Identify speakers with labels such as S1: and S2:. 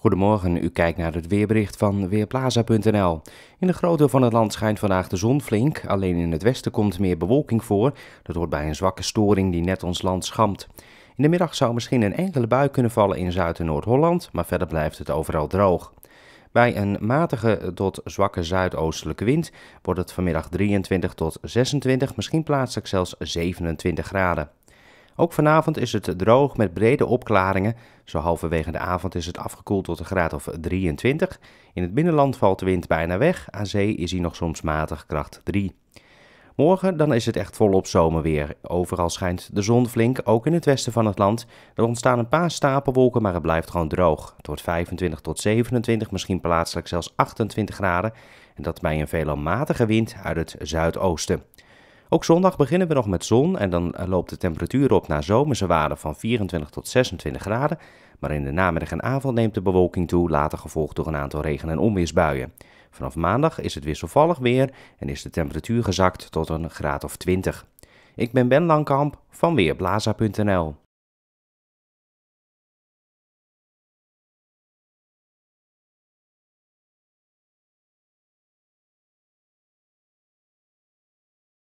S1: Goedemorgen, u kijkt naar het weerbericht van Weerplaza.nl. In de grootte van het land schijnt vandaag de zon flink, alleen in het westen komt meer bewolking voor. Dat hoort bij een zwakke storing die net ons land schampt. In de middag zou misschien een enkele bui kunnen vallen in Zuid- Noord-Holland, maar verder blijft het overal droog. Bij een matige tot zwakke zuidoostelijke wind wordt het vanmiddag 23 tot 26, misschien plaatselijk zelfs 27 graden. Ook vanavond is het droog met brede opklaringen. Zo halverwege de avond is het afgekoeld tot een graad of 23. In het binnenland valt de wind bijna weg. Aan zee is hij nog soms matig kracht 3. Morgen dan is het echt volop zomerweer. Overal schijnt de zon flink, ook in het westen van het land. Er ontstaan een paar stapelwolken, maar het blijft gewoon droog. Het wordt 25 tot 27, misschien plaatselijk zelfs 28 graden. En dat bij een veelal matige wind uit het zuidoosten. Ook zondag beginnen we nog met zon en dan eh, loopt de temperatuur op naar zomerse waarden van 24 tot 26 graden. Maar in de namiddag en avond neemt de bewolking toe, later gevolgd door een aantal regen- en onweersbuien. Vanaf maandag is het wisselvallig weer en is de temperatuur gezakt tot een graad of 20. Ik ben Ben Langkamp van Weerblaza.nl.